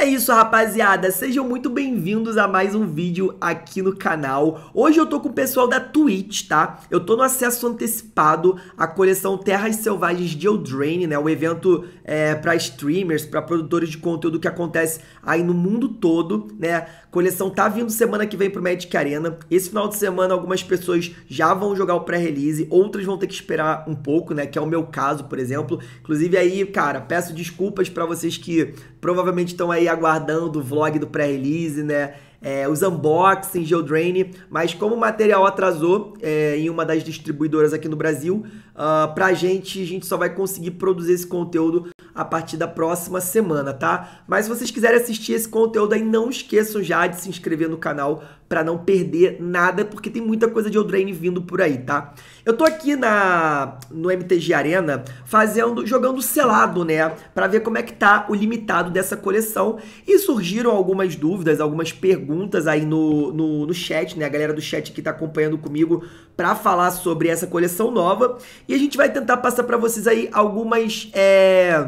É isso, rapaziada. Sejam muito bem-vindos a mais um vídeo aqui no canal. Hoje eu tô com o pessoal da Twitch, tá? Eu tô no acesso antecipado à coleção Terras Selvagens de Eldraine, né? O evento é, para streamers, para produtores de conteúdo que acontece aí no mundo todo, né? A coleção tá vindo semana que vem pro Magic Arena. Esse final de semana algumas pessoas já vão jogar o pré-release, outras vão ter que esperar um pouco, né? Que é o meu caso, por exemplo. Inclusive aí, cara, peço desculpas para vocês que Provavelmente estão aí aguardando o vlog do pré-release, né? É, os unboxings, Geodrain, mas como o material atrasou é, em uma das distribuidoras aqui no Brasil, uh, pra gente, a gente só vai conseguir produzir esse conteúdo a partir da próxima semana, tá? Mas se vocês quiserem assistir esse conteúdo aí, não esqueçam já de se inscrever no canal para não perder nada, porque tem muita coisa de Eldraine vindo por aí, tá? Eu tô aqui na no MTG Arena fazendo jogando selado, né, para ver como é que tá o limitado dessa coleção. E surgiram algumas dúvidas, algumas perguntas aí no, no, no chat, né? A galera do chat que tá acompanhando comigo para falar sobre essa coleção nova, e a gente vai tentar passar para vocês aí algumas é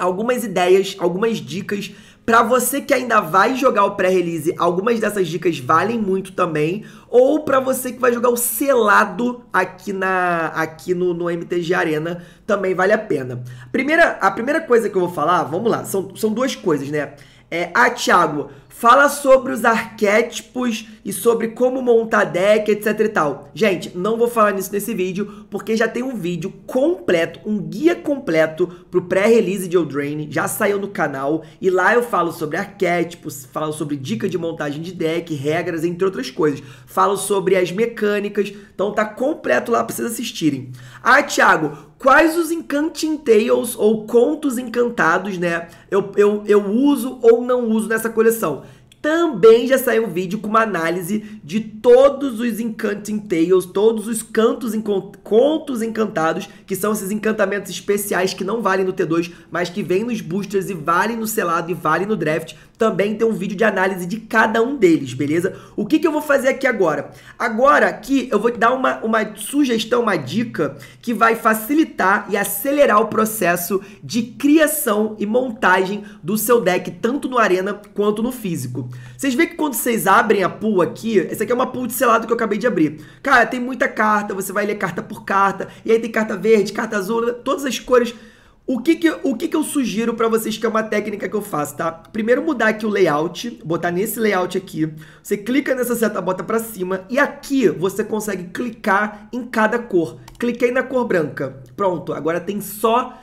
algumas ideias, algumas dicas para você que ainda vai jogar o pré-release, algumas dessas dicas valem muito também, ou para você que vai jogar o selado aqui na aqui no, no MTG Arena, também vale a pena. Primeira, a primeira coisa que eu vou falar, vamos lá, são, são duas coisas, né? É, ah, Thiago, fala sobre os arquétipos e sobre como montar deck, etc e tal. Gente, não vou falar nisso nesse vídeo, porque já tem um vídeo completo, um guia completo pro pré-release de Eldraine, já saiu no canal, e lá eu falo sobre arquétipos, falo sobre dica de montagem de deck, regras, entre outras coisas. Falo sobre as mecânicas, então tá completo lá pra vocês assistirem. Ah, Thiago, quais os Encanting Tales ou contos encantados, né? Eu, eu, eu uso ou não uso nessa coleção. Também já saiu um vídeo com uma análise de todos os Encanting Tales, todos os cantos contos encantados, que são esses encantamentos especiais que não valem no T2, mas que vêm nos boosters e valem no selado e valem no draft. Também tem um vídeo de análise de cada um deles, beleza? O que, que eu vou fazer aqui agora? Agora aqui eu vou te dar uma, uma sugestão, uma dica que vai facilitar e acelerar o processo de criação e montagem do seu deck, tanto no Arena quanto no físico. Vocês veem que quando vocês abrem a pool aqui, essa aqui é uma pool de selado que eu acabei de abrir. Cara, tem muita carta, você vai ler carta por carta, e aí tem carta verde, carta azul, todas as cores. O que que, o que, que eu sugiro para vocês que é uma técnica que eu faço, tá? Primeiro mudar aqui o layout, botar nesse layout aqui. Você clica nessa seta, bota para cima e aqui você consegue clicar em cada cor. Cliquei na cor branca. Pronto, agora tem só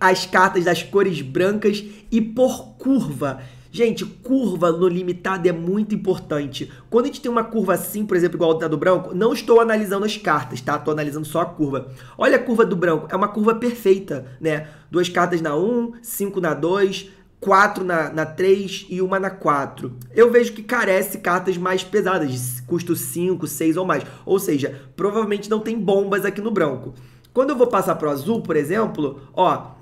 as cartas das cores brancas e por curva. Gente, curva no limitado é muito importante. Quando a gente tem uma curva assim, por exemplo, igual a do branco, não estou analisando as cartas, tá? Estou analisando só a curva. Olha a curva do branco, é uma curva perfeita, né? Duas cartas na 1, um, cinco na 2, 4 na, na 3 e uma na 4. Eu vejo que carece cartas mais pesadas, de custo 5, 6 ou mais. Ou seja, provavelmente não tem bombas aqui no branco. Quando eu vou passar para o azul, por exemplo, ó,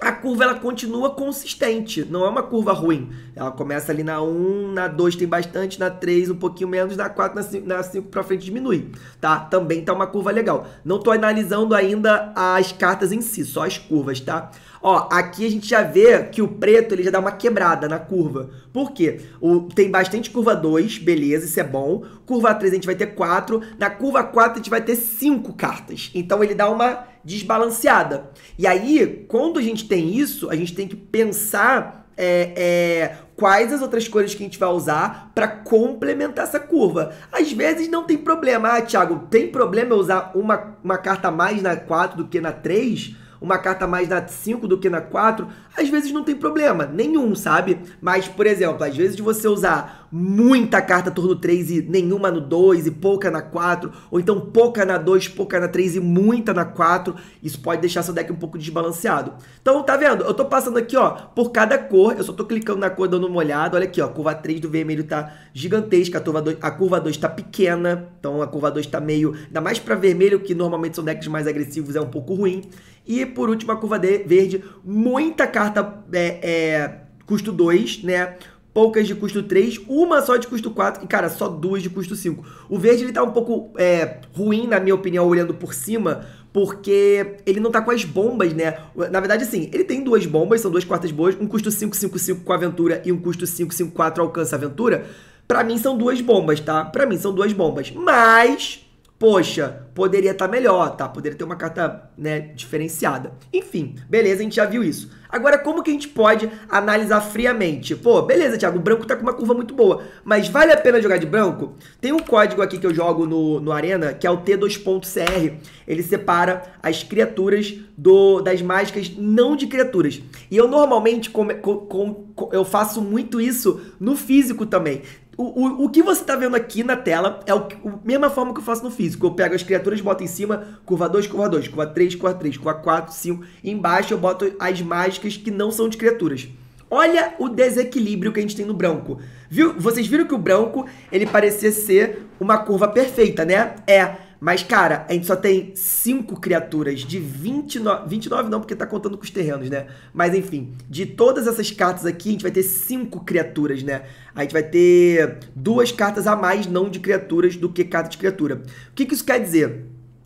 a curva ela continua consistente, não é uma curva ruim. Ela começa ali na 1, na 2 tem bastante, na 3 um pouquinho menos, na 4, na 5, na 5 para frente diminui, tá? Também tá uma curva legal. Não tô analisando ainda as cartas em si, só as curvas, tá? Ó, aqui a gente já vê que o preto ele já dá uma quebrada na curva. Por quê? O, tem bastante curva 2, beleza, isso é bom. Curva 3 a gente vai ter 4. Na curva 4 a gente vai ter 5 cartas. Então ele dá uma desbalanceada. E aí, quando a gente tem isso, a gente tem que pensar é, é, quais as outras cores que a gente vai usar para complementar essa curva. Às vezes não tem problema. Ah, Thiago, tem problema eu usar uma, uma carta a mais na 4 do que na 3? uma carta mais na 5 do que na 4, às vezes não tem problema nenhum, sabe? Mas, por exemplo, às vezes você usar muita carta turno 3 e nenhuma no 2 e pouca na 4, ou então pouca na 2, pouca na 3 e muita na 4, isso pode deixar seu deck um pouco desbalanceado. Então, tá vendo? Eu tô passando aqui, ó, por cada cor, eu só tô clicando na cor dando uma olhada, olha aqui, ó, a curva 3 do vermelho tá gigantesca, a curva 2, a curva 2 tá pequena, então a curva 2 tá meio, ainda mais pra vermelho, que normalmente são decks mais agressivos, é um pouco ruim. E por último, a curva de, verde, muita carta é, é, custo 2, né? Poucas de custo 3, uma só de custo 4 e, cara, só duas de custo 5. O verde ele tá um pouco é, ruim, na minha opinião, olhando por cima, porque ele não tá com as bombas, né? Na verdade, assim, ele tem duas bombas, são duas quartas boas, um custo 5 com a aventura e um custo 4 alcança a aventura. Pra mim são duas bombas, tá? Pra mim são duas bombas. Mas poxa, poderia estar tá melhor, tá? Poderia ter uma carta, né, diferenciada. Enfim, beleza, a gente já viu isso. Agora, como que a gente pode analisar friamente? Pô, beleza, Thiago, o branco tá com uma curva muito boa, mas vale a pena jogar de branco? Tem um código aqui que eu jogo no, no Arena, que é o T2.cr. Ele separa as criaturas do das mágicas não de criaturas. E eu normalmente com, com, com, eu faço muito isso no físico também. O, o, que você está vendo aqui na tela é o, o mesma forma que eu faço no físico. Eu pego as criaturas, boto em cima, curva 2, curva 2, curva 3, curva 3, curva 4, 5. Embaixo eu boto as mágicas que não são de criaturas. Olha o desequilíbrio que a gente tem no branco. Viu? Vocês viram que o branco, ele parecia ser uma curva perfeita, né? É. Mas, cara, a gente só tem cinco criaturas de 29. 29 não, porque tá contando com os terrenos, né? Mas enfim, de todas essas cartas aqui, a gente vai ter cinco criaturas, né? A gente vai ter duas cartas a mais não de criaturas do que carta de criatura. O que, que isso quer dizer?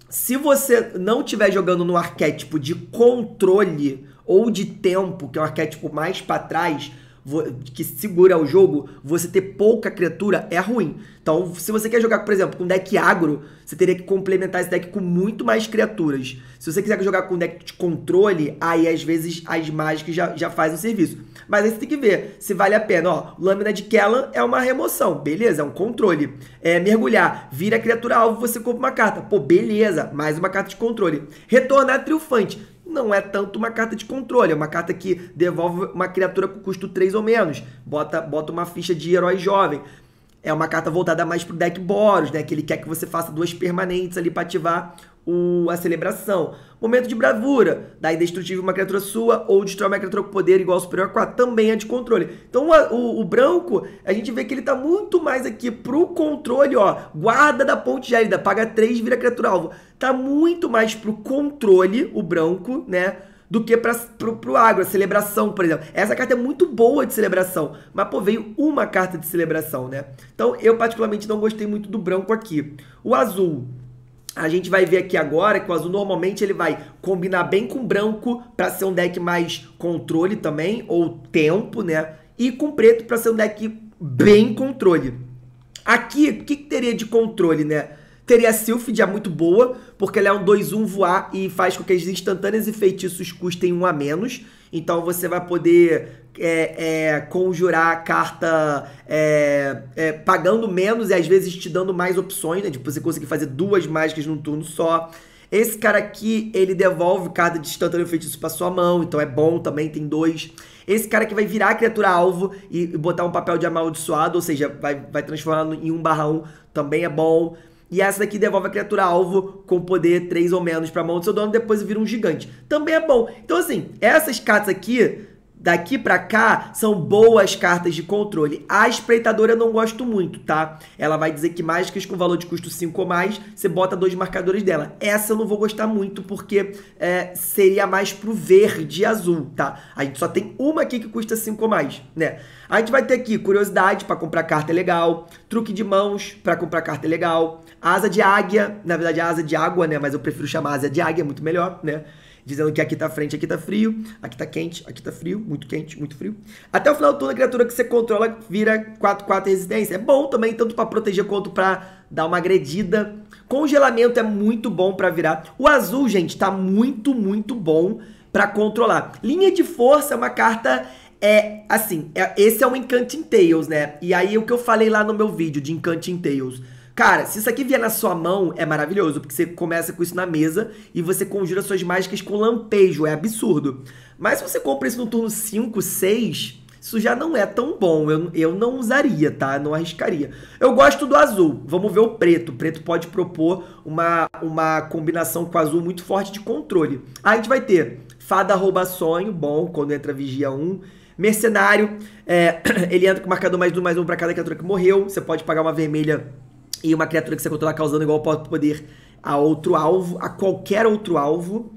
Se você não estiver jogando no arquétipo de controle ou de tempo, que é um arquétipo mais para trás, que segura o jogo, você ter pouca criatura é ruim. Então, se você quer jogar, por exemplo, com deck agro, você teria que complementar esse deck com muito mais criaturas. Se você quiser jogar com deck de controle, aí às vezes as mágicas já, já fazem o serviço. Mas aí você tem que ver se vale a pena. Ó, lâmina de Kellan é uma remoção, beleza, é um controle. É mergulhar, vira criatura alvo, você compra uma carta. Pô, beleza, mais uma carta de controle. Retornar triunfante não é tanto uma carta de controle, é uma carta que devolve uma criatura com custo 3 ou menos, bota, bota uma ficha de herói jovem é uma carta voltada mais pro deck Boros, né? Que ele quer que você faça duas permanentes ali para ativar o, a celebração. Momento de bravura, dá indestrutível uma criatura sua ou destrói uma criatura com poder igual ao superior a 4, também é de controle. Então o, o, o, branco, a gente vê que ele tá muito mais aqui pro controle, ó, guarda da ponte gélida, paga 3, vira criatura alvo. Tá muito mais pro controle o branco, né? do que para o agro, a celebração, por exemplo. Essa carta é muito boa de celebração, mas pô, veio uma carta de celebração, né? Então eu particularmente não gostei muito do branco aqui. O azul, a gente vai ver aqui agora que o azul normalmente ele vai combinar bem com branco para ser um deck mais controle também, ou tempo, né? E com preto para ser um deck bem controle. Aqui, o que, que teria de controle, né? Teria a Sylphid, muito boa, porque ela é um 2-1 voar e faz com que as instantâneas e feitiços custem um a menos. Então você vai poder é, é, conjurar a carta é, é, pagando menos e às vezes te dando mais opções, né? Tipo, você conseguir fazer duas mágicas num turno só. Esse cara aqui, ele devolve carta de instantâneo feitiço pra sua mão, então é bom também, tem dois. Esse cara que vai virar a criatura alvo e botar um papel de amaldiçoado, ou seja, vai, vai transformar em 1 barra 1, também é bom. E essa daqui devolve a criatura alvo com poder 3 ou menos para a mão do seu dono, depois vira um gigante. Também é bom. Então, assim, essas cartas aqui, daqui para cá, são boas cartas de controle. A espreitadora eu não gosto muito, tá? Ela vai dizer que mágicas com valor de custo 5 ou mais, você bota dois marcadores dela. Essa eu não vou gostar muito, porque é, seria mais pro verde e azul, tá? A gente só tem uma aqui que custa 5 ou mais, né? A gente vai ter aqui curiosidade para comprar carta é legal, truque de mãos para comprar carta é legal, asa de águia, na verdade a asa de água, né? Mas eu prefiro chamar asa de águia, é muito melhor, né? Dizendo que aqui tá frente, aqui tá frio, aqui tá quente, aqui tá frio, muito quente, muito frio. Até o final do turno, a criatura que você controla vira 4-4 resistência. É bom também, tanto para proteger quanto para dar uma agredida. Congelamento é muito bom para virar. O azul, gente, tá muito, muito bom para controlar. Linha de força é uma carta é assim, é, esse é um Encanting Tales, né? E aí o que eu falei lá no meu vídeo de Encanting Tales. Cara, se isso aqui vier na sua mão, é maravilhoso, porque você começa com isso na mesa e você conjura suas mágicas com lampejo, é absurdo. Mas se você compra isso no turno 5, 6, isso já não é tão bom. Eu, eu não usaria, tá? Não arriscaria. Eu gosto do azul. Vamos ver o preto. O preto pode propor uma, uma combinação com o azul muito forte de controle. Ah, a gente vai ter Fada rouba sonho, bom, quando entra Vigia 1. Mercenário, é, ele entra com marcador mais um, mais um para cada criatura que morreu. Você pode pagar uma vermelha e uma criatura que você controla causando igual poder a outro alvo, a qualquer outro alvo.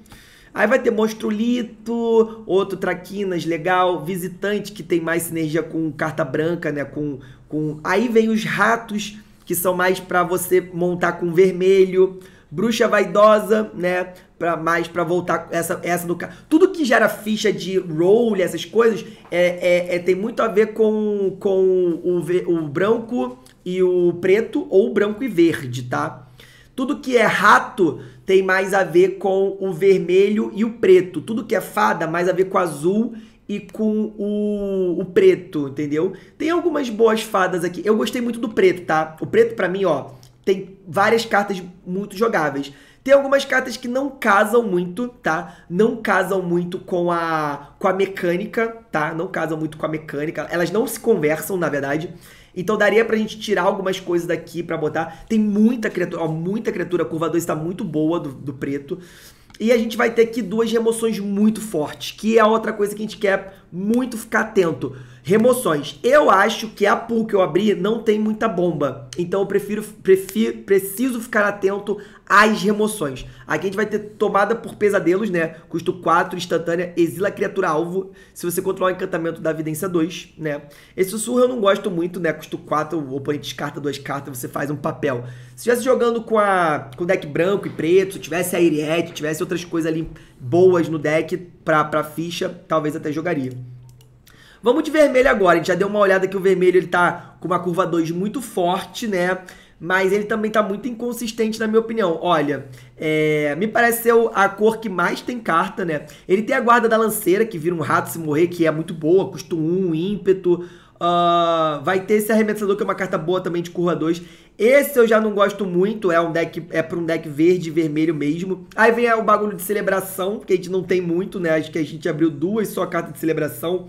Aí vai ter Monstrulito, outro Traquinas, legal. Visitante, que tem mais sinergia com carta branca, né? Com, com... Aí vem os ratos, que são mais para você montar com vermelho. Bruxa vaidosa, né? Pra mais para voltar essa essa do tudo que gera ficha de role, essas coisas é, é, é, tem muito a ver com, com o, o branco e o preto ou branco e verde, tá? Tudo que é rato tem mais a ver com o vermelho e o preto. Tudo que é fada, mais a ver com o azul e com o, o preto, entendeu? Tem algumas boas fadas aqui. Eu gostei muito do preto, tá? O preto, para mim, ó, tem várias cartas muito jogáveis. Tem algumas cartas que não casam muito, tá? Não casam muito com a, com a mecânica, tá? Não casam muito com a mecânica. Elas não se conversam, na verdade. Então daria pra gente tirar algumas coisas daqui para botar. Tem muita criatura, ó, muita criatura. A curva 2 tá muito boa do, do preto. E a gente vai ter aqui duas remoções muito fortes, que é outra coisa que a gente quer muito ficar atento. Remoções. Eu acho que a pool que eu abri não tem muita bomba. Então eu prefiro, prefiro preciso ficar atento às remoções. Aqui a gente vai ter tomada por pesadelos, né? Custo 4, instantânea, exila criatura alvo. Se você controlar o encantamento da evidência 2, né? Esse sussurro eu não gosto muito, né? Custo 4, o oponente descarta duas cartas, você faz um papel. Se estivesse jogando com a com deck branco e preto, se tivesse a Iriette, tivesse outras coisas ali boas no deck pra, pra ficha, talvez até jogaria. Vamos de vermelho agora. A gente já deu uma olhada que o vermelho ele tá com uma curva 2 muito forte, né? Mas ele também tá muito inconsistente, na minha opinião. Olha, é, me ser a cor que mais tem carta, né? Ele tem a guarda da lanceira, que vira um rato se morrer, que é muito boa, custa 1, um, ímpeto. Uh, vai ter esse arremessador, que é uma carta boa também de curva 2. Esse eu já não gosto muito, é um deck é para um deck verde e vermelho mesmo. Aí vem o bagulho de celebração, que a gente não tem muito, né? Acho que a gente abriu duas só cartas de celebração.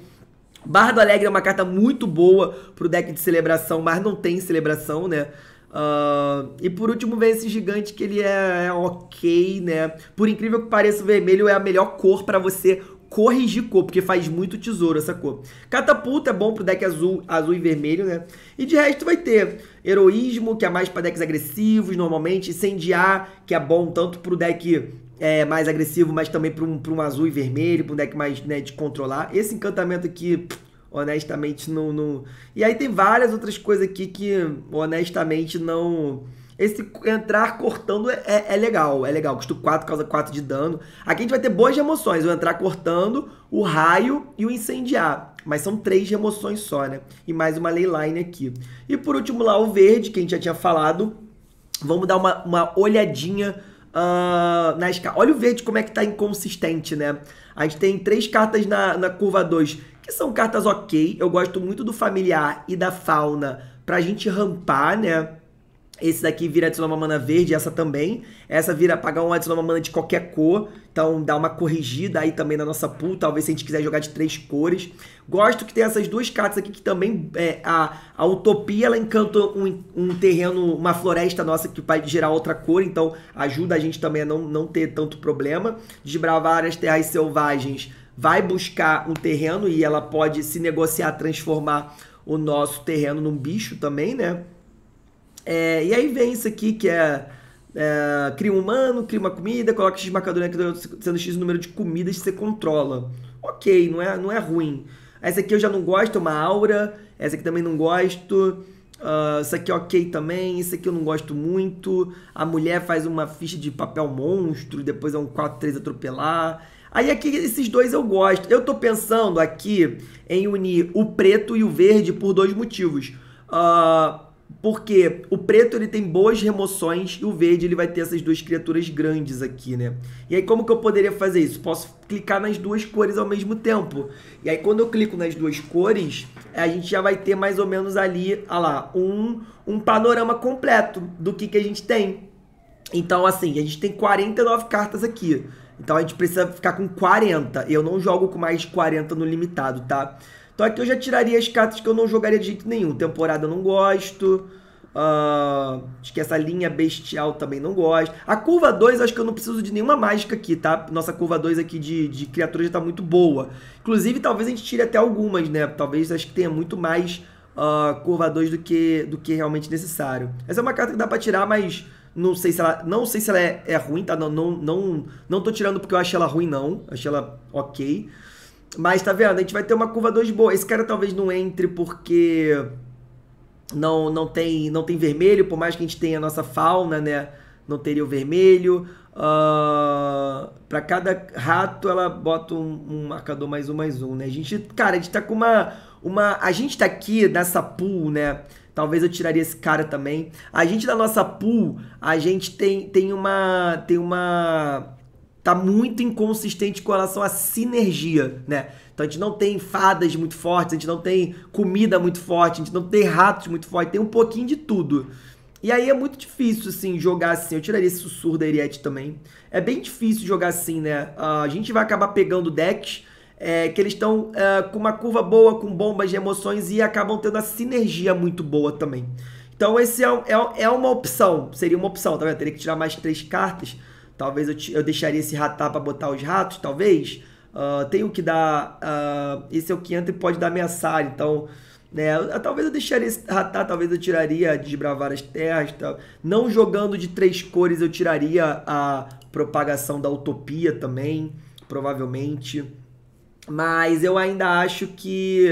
Barra do Alegre é uma carta muito boa pro deck de celebração, mas não tem celebração, né? Uh, e por último vem esse gigante que ele é, é ok, né? Por incrível que pareça, o vermelho é a melhor cor para você corrigir cor, porque faz muito tesouro essa cor. Catapulta é bom pro deck azul, azul e vermelho, né? E de resto vai ter heroísmo, que é mais para decks agressivos normalmente, incendiar, que é bom tanto pro deck é, mais agressivo, mas também para um, um azul e vermelho, para um deck mais né, de controlar. Esse encantamento aqui, honestamente, não, não, E aí tem várias outras coisas aqui que, honestamente, não. Esse entrar cortando é, é, é legal, é legal. Custo 4, causa 4 de dano. Aqui a gente vai ter boas emoções: o entrar cortando, o raio e o incendiar. Mas são três remoções só, né? E mais uma leyline aqui. E por último lá, o verde, que a gente já tinha falado. Vamos dar uma, uma olhadinha uh, ah, nas Olha o verde como é que tá inconsistente, né? A gente tem três cartas na, na curva 2, que são cartas ok. Eu gosto muito do familiar e da fauna pra gente rampar, né? Esse daqui vira Atsuna mana verde, essa também. Essa vira pagar um Atsuna mana de qualquer cor. Então dá uma corrigida aí também na nossa pool. Talvez se a gente quiser jogar de três cores. Gosto que tem essas duas cartas aqui que também... É, a, a Utopia, ela encanta um, um terreno, uma floresta nossa que vai gerar outra cor. Então ajuda a gente também a não, não ter tanto problema. Desbravar as terras selvagens. Vai buscar um terreno e ela pode se negociar, transformar o nosso terreno num bicho também, né? É, e aí vem isso aqui que é, é, cria um humano, cria uma comida, coloca x marcador aqui, sendo x o número de comidas que você controla. Ok, não é, não é ruim. Essa aqui eu já não gosto, é uma aura. Essa aqui também não gosto. Uh, isso aqui é ok também, isso aqui eu não gosto muito. A mulher faz uma ficha de papel monstro, depois é um 4-3 atropelar. Aí aqui esses dois eu gosto. Eu tô pensando aqui em unir o preto e o verde por dois motivos. Uh, porque o preto ele tem boas remoções e o verde ele vai ter essas duas criaturas grandes aqui, né? E aí como que eu poderia fazer isso? Posso clicar nas duas cores ao mesmo tempo. E aí quando eu clico nas duas cores, a gente já vai ter mais ou menos ali, olha lá, um, um panorama completo do que, que a gente tem. Então assim, a gente tem 49 cartas aqui. Então a gente precisa ficar com 40. Eu não jogo com mais 40 no limitado, tá? Então aqui eu já tiraria as cartas que eu não jogaria de jeito nenhum. Temporada eu não gosto. Uh, acho que essa linha bestial também não gosto. A curva 2, acho que eu não preciso de nenhuma mágica aqui, tá? Nossa curva 2 aqui de, de criatura já tá muito boa. Inclusive, talvez a gente tire até algumas, né? Talvez acho que tenha muito mais uh, curva 2 do que, do que realmente necessário. Essa é uma carta que dá pra tirar, mas não sei se ela, não sei se ela é, é ruim, tá? Não, não, não, não tô tirando porque eu acho ela ruim, não. Achei ela ok. Mas tá vendo? A gente vai ter uma curva 2 boa. Esse cara talvez não entre porque não não tem não tem vermelho, por mais que a gente tenha a nossa fauna, né? Não teria o vermelho. Uh, ah, para cada rato ela bota um, um, marcador mais um mais um, né? A gente, cara, a gente tá com uma uma a gente tá aqui nessa pool, né? Talvez eu tiraria esse cara também. A gente da nossa pool, a gente tem tem uma tem uma tá muito inconsistente com relação à sinergia, né? Então a gente não tem fadas muito fortes, a gente não tem comida muito forte, a gente não tem ratos muito fortes, tem um pouquinho de tudo. E aí é muito difícil, assim, jogar assim. Eu tiraria esse sussurro da Eriette também. É bem difícil jogar assim, né? Uh, a gente vai acabar pegando decks é, que eles estão uh, é, com uma curva boa, com bombas de emoções e acabam tendo a sinergia muito boa também. Então esse é, é, é uma opção, seria uma opção, tá vendo? Teria que tirar mais três cartas Talvez eu, eu deixaria esse ratar para botar os ratos, talvez. Uh, tem o que dar Uh, esse é o que entra e pode dar ameaçar. Então, né, talvez eu deixaria esse ratar, talvez eu tiraria desbravar as terras. Não jogando de três cores, eu tiraria a propagação da utopia também, provavelmente. Mas eu ainda acho que.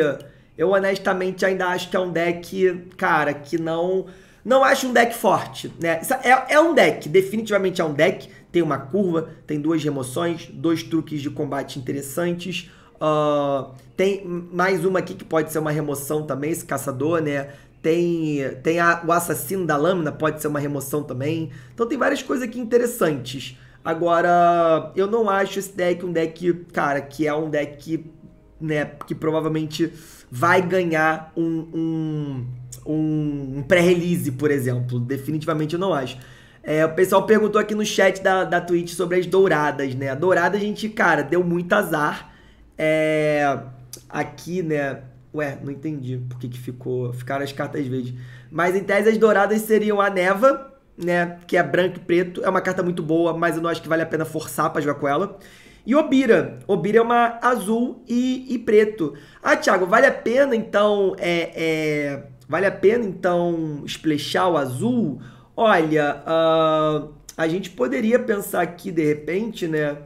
Eu honestamente ainda acho que é um deck, cara, que não. Não acho um deck forte, né? É, é um deck, definitivamente é um deck tem uma curva, tem duas remoções, dois truques de combate interessantes. Uh, tem mais uma aqui que pode ser uma remoção também, esse caçador, né? Tem, tem a, o assassino da lâmina, pode ser uma remoção também. Então tem várias coisas aqui interessantes. Agora, eu não acho esse deck um deck, cara, que é um deck, né, que provavelmente vai ganhar um, um, um pré-release, por exemplo. Definitivamente eu não acho. É, o pessoal perguntou aqui no chat da, da Twitch sobre as douradas, né? A dourada, a gente, cara, deu muito azar. É, aqui, né? Ué, não entendi por que, que ficou. Ficaram as cartas verdes. Mas em tese, as douradas seriam a neva, né? Que é branco e preto. É uma carta muito boa, mas eu não acho que vale a pena forçar pra jogar com ela. E Obira. Obira é uma azul e, e preto. Ah, Thiago, vale a pena então. É, é, vale a pena então esplechar o azul? Olha, uh, a gente poderia pensar aqui de repente, né?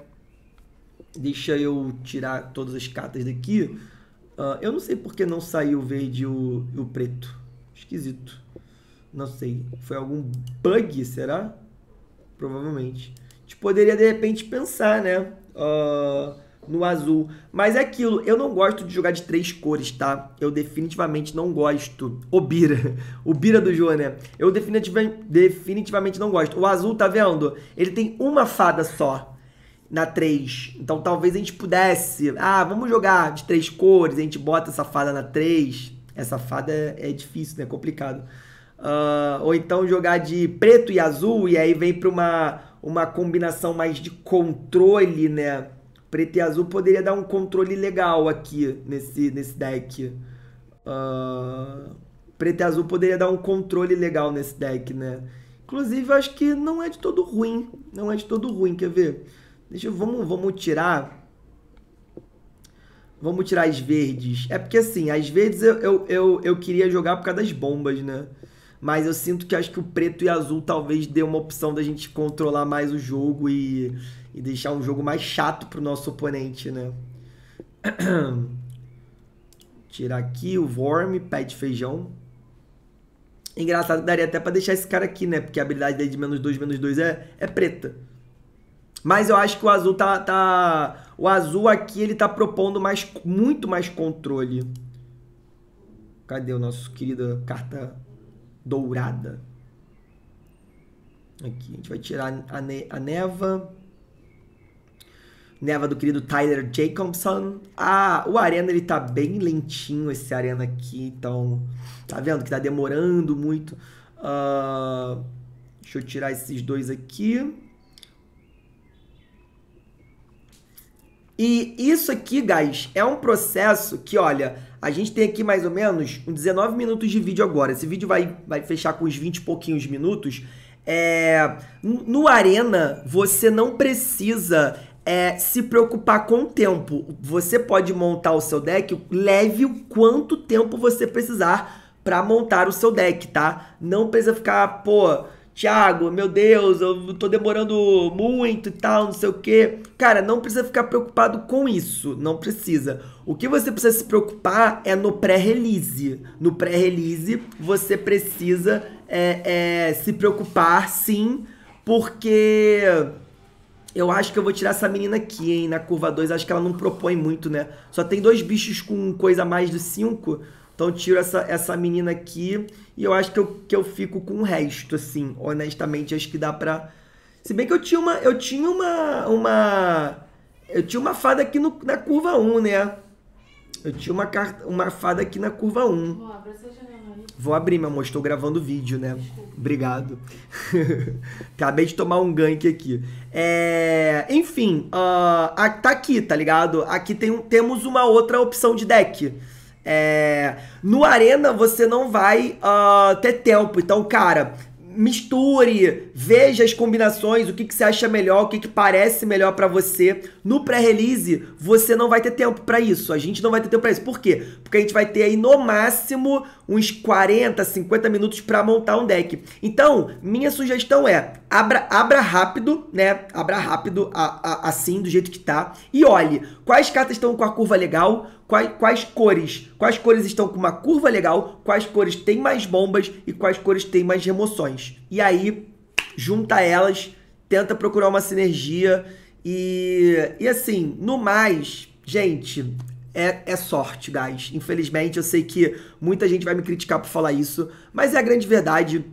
Deixa eu tirar todas as cartas daqui. Uh, eu não sei porque não saiu o verde e o, o preto. Esquisito. Não sei. Foi algum bug, será? Provavelmente. A gente poderia de repente pensar, né? Uh, no azul. Mas é aquilo, eu não gosto de jogar de três cores, tá? Eu definitivamente não gosto. O Bira, o Bira do João, né? Eu definitiva, definitivamente não gosto. O azul, tá vendo? Ele tem uma fada só na três. Então talvez a gente pudesse. Ah, vamos jogar de três cores, a gente bota essa fada na três. Essa fada é, é difícil, né? É complicado. Uh, ou então jogar de preto e azul, e aí vem para uma, uma combinação mais de controle, né? Preto e azul poderia dar um controle legal aqui nesse, nesse deck. Uh, preto e azul poderia dar um controle legal nesse deck, né? Inclusive, eu acho que não é de todo ruim. Não é de todo ruim, quer ver? Deixa eu, vamos, vamos tirar. Vamos tirar as verdes. É porque assim, as verdes eu, eu, eu, eu queria jogar por causa das bombas, né? mas eu sinto que acho que o preto e azul talvez dê uma opção da gente controlar mais o jogo e e deixar um jogo mais chato para o nosso oponente, né? Tirar aqui o Worm, pé de feijão. Engraçado, daria até para deixar esse cara aqui, né? Porque a habilidade dele de menos 2, menos 2 é, é preta. Mas eu acho que o azul tá, tá... O azul aqui, ele tá propondo mais, muito mais controle. Cadê o nosso querida carta dourada? Aqui, a gente vai tirar a, ne a neva. Neva do querido Tyler Jacobson. Ah, o Arena ele tá bem lentinho, esse Arena aqui, então. Tá vendo que tá demorando muito. Uh, deixa eu tirar esses dois aqui. E isso aqui, guys, é um processo que, olha, a gente tem aqui mais ou menos uns 19 minutos de vídeo agora. Esse vídeo vai, vai fechar com uns 20 e pouquinhos minutos. É, no Arena, você não precisa é, se preocupar com o tempo. Você pode montar o seu deck, leve o quanto tempo você precisar para montar o seu deck, tá? Não precisa ficar, pô, Thiago, meu Deus, eu tô demorando muito e tal, não sei o quê. Cara, não precisa ficar preocupado com isso, não precisa. O que você precisa se preocupar é no pré-release. No pré-release, você precisa é, é, se preocupar, sim, porque eu acho que eu vou tirar essa menina aqui, hein, na curva 2. Acho que ela não propõe muito, né? Só tem dois bichos com coisa a mais do 5. Então tiro essa, essa menina aqui e eu acho que eu, que eu fico com o resto, assim. Honestamente, acho que dá pra... Se bem que eu tinha uma... Eu tinha uma... uma... Eu tinha uma fada aqui no, na curva 1, um, né? Eu tinha uma, carta, uma fada aqui na curva 1. Vou abrir, Vou abrir meu amor, estou gravando vídeo, né? Desculpa. Obrigado. Acabei de tomar um gank aqui. É... Enfim, uh... ah, tá aqui, tá ligado? Aqui tem temos uma outra opção de deck. É... No Arena você não vai uh... ter tempo. Então, cara, misture, veja as combinações, o que, que você acha melhor, o que, que parece melhor para você. No pré-release, você não vai ter tempo para isso. A gente não vai ter tempo para isso. Por quê? Porque a gente vai ter aí no máximo uns 40, 50 minutos para montar um deck. Então, minha sugestão é: abra, abra rápido, né? Abra rápido, a, a, assim, do jeito que tá. E olhe quais cartas estão com a curva legal, quais, quais cores. Quais cores estão com uma curva legal, quais cores têm mais bombas e quais cores têm mais remoções. E aí, junta elas, tenta procurar uma sinergia. E, e assim, no mais, gente, é, é, sorte, guys. Infelizmente, eu sei que muita gente vai me criticar por falar isso, mas é a grande verdade.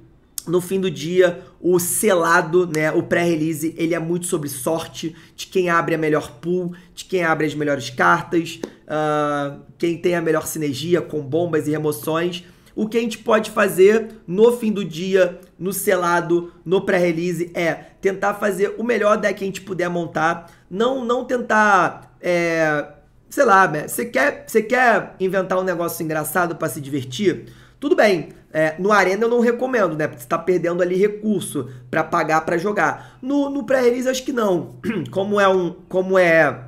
No fim do dia, o selado, né, o pré-release, ele é muito sobre sorte, de quem abre a melhor pool, de quem abre as melhores cartas, uh, quem tem a melhor sinergia com bombas e remoções. O que a gente pode fazer no fim do dia, no selado, no pré-release, é tentar fazer o melhor deck que a gente puder montar. Não, não tentar é, sei lá, você quer, você quer inventar um negócio engraçado para se divertir? Tudo bem. É, no Arena eu não recomendo, né? Porque você tá perdendo ali recurso para pagar para jogar. No, no pré-release acho que não. Como é um, como é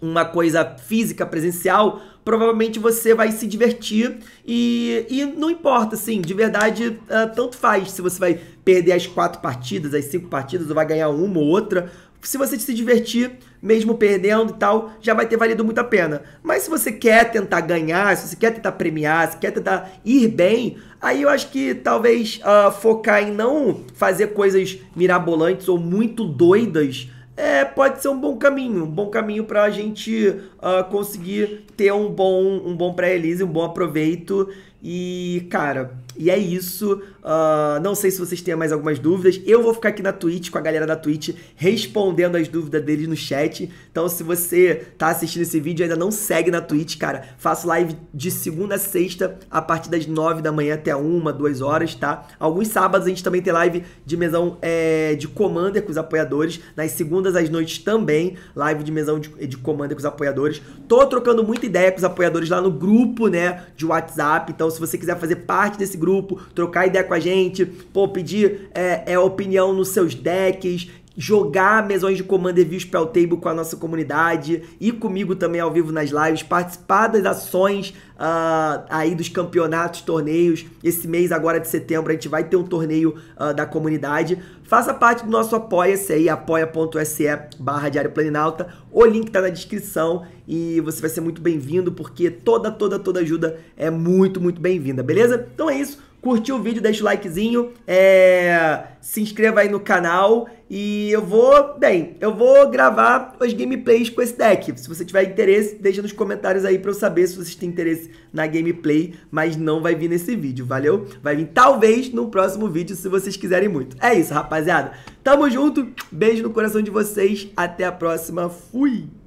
uma coisa física presencial, provavelmente você vai se divertir e, e não importa, assim, de verdade, uh, tanto faz se você vai perder as quatro partidas, as cinco partidas, ou vai ganhar uma ou outra, se você se divertir, mesmo perdendo e tal, já vai ter valido muito a pena. Mas se você quer tentar ganhar, se você quer tentar premiar, se quer tentar ir bem, aí eu acho que talvez uh, focar em não fazer coisas mirabolantes ou muito doidas. É, pode ser um bom caminho, um bom caminho para a gente uh, conseguir ter um bom, um bom pré-release, um bom aproveito e, cara, e é isso. Uh, não sei se vocês têm mais algumas dúvidas. Eu vou ficar aqui na Twitch com a galera da Twitch respondendo as dúvidas deles no chat. Então, se você tá assistindo esse vídeo e ainda não segue na Twitch, cara, faço live de segunda a sexta, a partir das nove da manhã até uma, duas horas, tá? Alguns sábados a gente também tem live de mesão é, de Commander com os apoiadores. Nas segundas às noites também, live de mesão de, de Commander com os apoiadores. Tô trocando muita ideia com os apoiadores lá no grupo, né, de WhatsApp. Então, se você quiser fazer parte desse grupo, trocar ideia com a gente, pô, pedir é, é opinião nos seus decks, jogar mesões de Commander e Spell Table com a nossa comunidade e comigo também ao vivo nas lives, participar das ações uh, aí dos campeonatos, torneios. Esse mês agora de setembro a gente vai ter um torneio uh, da comunidade. Faça parte do nosso apoia-se aí, apoia.se barra Diário Planinalta. O link tá na descrição e você vai ser muito bem-vindo porque toda, toda, toda ajuda é muito, muito bem-vinda, beleza? Então é isso. Curtiu o vídeo, deixa o likezinho, é... se inscreva aí no canal e eu vou, bem, eu vou gravar os gameplays com esse deck. Se você tiver interesse, deixa nos comentários aí para eu saber se vocês têm interesse na gameplay, mas não vai vir nesse vídeo, valeu? Vai vir talvez no próximo vídeo, se vocês quiserem muito. É isso, rapaziada. Tamo junto, beijo no coração de vocês, até a próxima, fui!